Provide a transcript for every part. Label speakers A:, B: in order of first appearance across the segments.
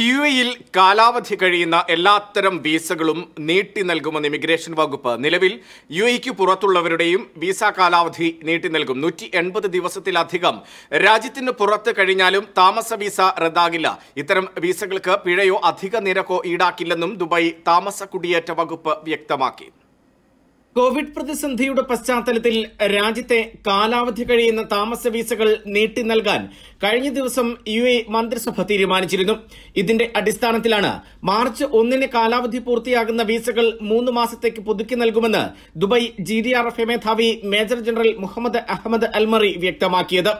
A: U എയിൽ കാലാവധി കഴിയുന്ന എല്ലാത്തരം വിസകളും നീട്ടി നൽകുമെന്ന് ഇമിഗ്രേഷൻ വകുപ്പ് നിലവിൽ യു എയ്ക്ക് പുറത്തുള്ളവരുടെയും വിസ കാലാവധി നീട്ടി നൽകും നൂറ്റി എൺപത് ദിവസത്തിലധികം രാജ്യത്തിന് പുറത്ത് കഴിഞ്ഞാലും താമസ വിസ റദ്ദാകില്ല ഇത്തരം വിസകൾക്ക് പിഴയോ അധിക നിരക്കോ ഈടാക്കില്ലെന്നും ദുബായ് താമസ കുടിയേറ്റ വകുപ്പ് വ്യക്തമാക്കി കോവിഡ് പ്രതിസന്ധിയുടെ പശ്ചാത്തലത്തിൽ രാജ്യത്തെ കാലാവധി കഴിയുന്ന താമസ വിസകൾ നീട്ടി നൽകാൻ കഴിഞ്ഞ ദിവസം യു എ മന്ത്രിസഭ തീരുമാനിച്ചിരുന്നു ഇതിന്റെ അടിസ്ഥാനത്തിലാണ് മാർച്ച് ഒന്നിന് കാലാവധി പൂർത്തിയാകുന്ന വിസകൾ മൂന്ന് മാസത്തേക്ക് പുതുക്കി നൽകുമെന്ന് Dubai G D R F മേധാവി major general Mohammed Ahmed Al Marri വ്യക്തമാക്കിയത്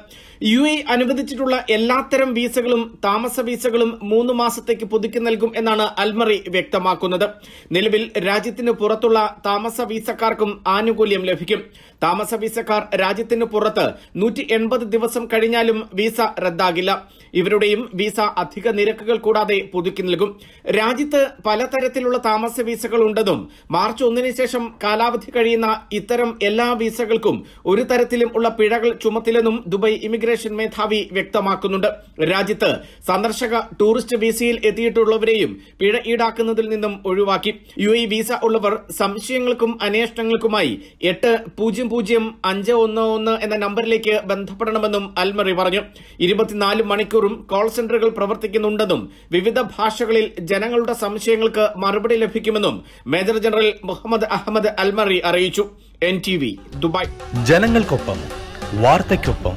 A: യു എ അനുവദിച്ചിട്ടുള്ള എല്ലാത്തരം വിസകളും താമസ വിസകളും മൂന്ന് മാസത്തേക്ക് പുതുക്കി നൽകും എന്നാണ് അൽമറി വ്യക്തമാക്കുന്നത് നിലവിൽ രാജ്യത്തിന് പുറത്തുള്ള താമസ വിസക്കാർക്കും ആനുകൂല്യം ലഭിക്കും താമസ വിസക്കാർ രാജ്യത്തിന് പുറത്ത് നൂറ്റി എൺപത് ദിവസം കഴിഞ്ഞാലും വിസ റദ്ദാകില്ല ഇവരുടെയും വിസ അധിക നിരക്കുകൾ കൂടാതെ പുതുക്കി നൽകും രാജ്യത്ത് പലതരത്തിലുള്ള താമസ വിസകൾ ഉണ്ടെന്നും മാർച്ച് ഒന്നിന് ശേഷം കാലാവധി കഴിയുന്ന ഇത്തരം എല്ലാ വിസകൾക്കും ഒരു തരത്തിലും ഉള്ള പിഴകൾ ചുമത്തില്ലെന്നും ദുബായ് ഇമിഗ്രേഷൻ ഇമിഗ്രേഷൻ മേധാവി വ്യക്തമാക്കുന്നുണ്ട് രാജ്യത്ത് സന്ദർശക ടൂറിസ്റ്റ് വിസയിൽ എത്തിയിട്ടുള്ളവരെയും പിഴ ഈടാക്കുന്നതിൽ നിന്നും ഒഴിവാക്കി യു വിസ ഉള്ളവർ സംശയങ്ങൾക്കും അന്വേഷണങ്ങൾക്കുമായി എട്ട് പൂജ്യം പൂജ്യം അഞ്ച് ഒന്ന് ഒന്ന് എന്ന നമ്പറിലേക്ക് ബന്ധപ്പെടണമെന്നും അൽമറി പറഞ്ഞു ഇരുപത്തിനാല് മണിക്കൂറും കോൾ സെന്ററുകൾ പ്രവർത്തിക്കുന്നുണ്ടെന്നും വിവിധ ഭാഷകളിൽ ജനങ്ങളുടെ സംശയങ്ങൾക്ക് മറുപടി ലഭിക്കുമെന്നും major general Mohammed Ahmed Al Marri അറിയിച്ചു എൻ ദുബായ് ജനങ്ങൾക്കൊപ്പം വാർത്തയ്ക്കൊപ്പം